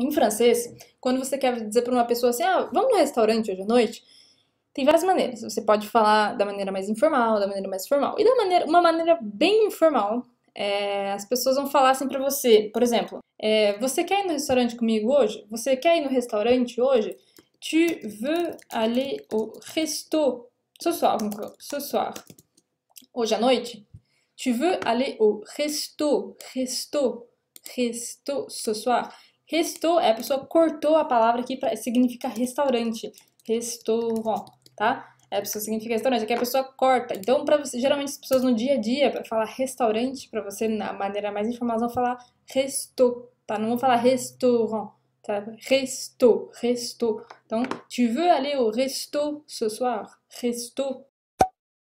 Em francês, quando você quer dizer para uma pessoa assim, ah, vamos no restaurante hoje à noite, tem várias maneiras. Você pode falar da maneira mais informal, da maneira mais formal. E da maneira, uma maneira bem informal, é, as pessoas vão falar assim para você, por exemplo, é, você quer ir no restaurante comigo hoje? Você quer ir no restaurante hoje? Tu veux aller au resto ce soir? Ce soir. Hoje à noite? Tu veux aller au resto? Resto. Resto ce soir? Restou, é a pessoa cortou a palavra aqui para significa restaurante. Restaurant, tá? É, a pessoa significa restaurante, aqui a pessoa corta. Então, para você, geralmente as pessoas no dia a dia, para falar restaurante, para você, na maneira mais informal, vão falar resto, tá? Não vão falar restaurant, tá? Resto, resto. Então, tu veux aller au resto ce soir? Restou